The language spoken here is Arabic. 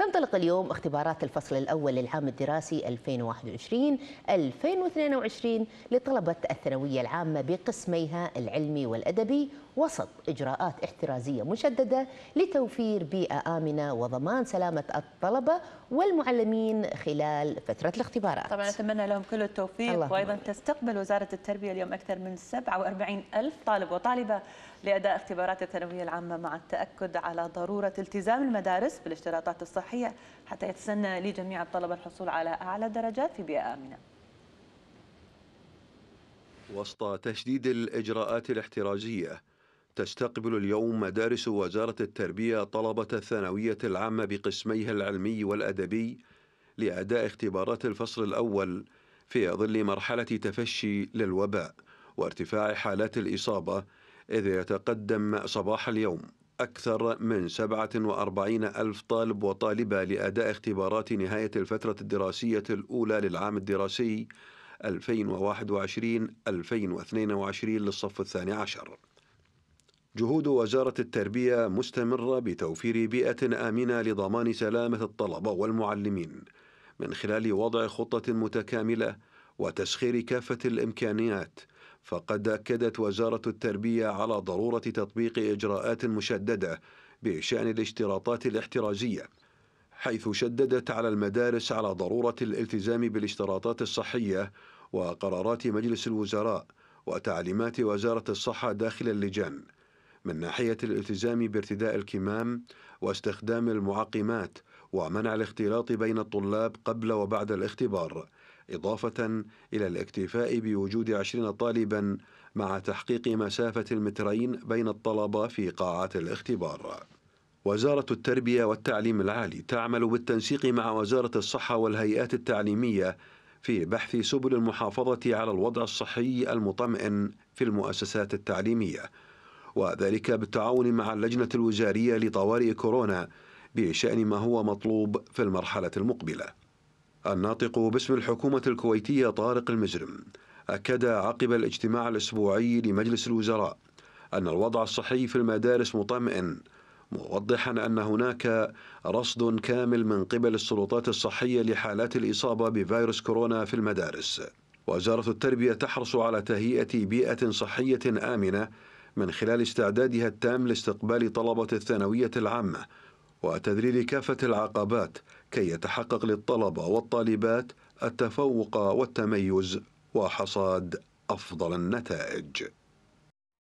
تنطلق اليوم اختبارات الفصل الأول للعام الدراسي 2021-2022 لطلبة الثانوية العامة بقسميها العلمي والأدبي وسط إجراءات احترازية مشددة لتوفير بيئة آمنة وضمان سلامة الطلبة والمعلمين خلال فترة الاختبارات طبعا أتمنى لهم كل التوفيق وأيضا تستقبل وزارة التربية اليوم أكثر من 47 ألف طالب وطالبة لأداء اختبارات الثانوية العامة مع التأكد على ضرورة التزام المدارس بالاشتراطات الصحية حتى يتسنى لجميع الطلبة الحصول على أعلى درجات في بيئة آمنة وسط تشديد الإجراءات الاحترازية تستقبل اليوم مدارس وزارة التربية طلبة الثانوية العامة بقسميها العلمي والأدبي لأداء اختبارات الفصل الأول في ظل مرحلة تفشي للوباء وارتفاع حالات الإصابة إذ يتقدم صباح اليوم أكثر من 47 ألف طالب وطالبة لأداء اختبارات نهاية الفترة الدراسية الأولى للعام الدراسي 2021-2022 للصف الثاني عشر جهود وزارة التربية مستمرة بتوفير بيئة آمنة لضمان سلامة الطلبة والمعلمين من خلال وضع خطة متكاملة وتسخير كافة الإمكانيات فقد أكدت وزارة التربية على ضرورة تطبيق إجراءات مشددة بشأن الاشتراطات الاحترازية حيث شددت على المدارس على ضرورة الالتزام بالاشتراطات الصحية وقرارات مجلس الوزراء وتعليمات وزارة الصحة داخل اللجان من ناحية الالتزام بارتداء الكمام واستخدام المعقمات ومنع الاختلاط بين الطلاب قبل وبعد الاختبار إضافة إلى الاكتفاء بوجود عشرين طالبا مع تحقيق مسافة المترين بين الطلبة في قاعات الاختبار وزارة التربية والتعليم العالي تعمل بالتنسيق مع وزارة الصحة والهيئات التعليمية في بحث سبل المحافظة على الوضع الصحي المطمئن في المؤسسات التعليمية وذلك بالتعاون مع اللجنة الوزارية لطوارئ كورونا بشأن ما هو مطلوب في المرحلة المقبلة. الناطق باسم الحكومة الكويتية طارق المزرم أكد عقب الاجتماع الأسبوعي لمجلس الوزراء أن الوضع الصحي في المدارس مطمئن موضحا أن هناك رصد كامل من قبل السلطات الصحية لحالات الإصابة بفيروس كورونا في المدارس. وزارة التربية تحرص على تهيئة بيئة صحية آمنة من خلال استعدادها التام لاستقبال طلبة الثانوية العامة وتذليل كافة العقبات كي يتحقق للطلبة والطالبات التفوق والتميز وحصاد أفضل النتائج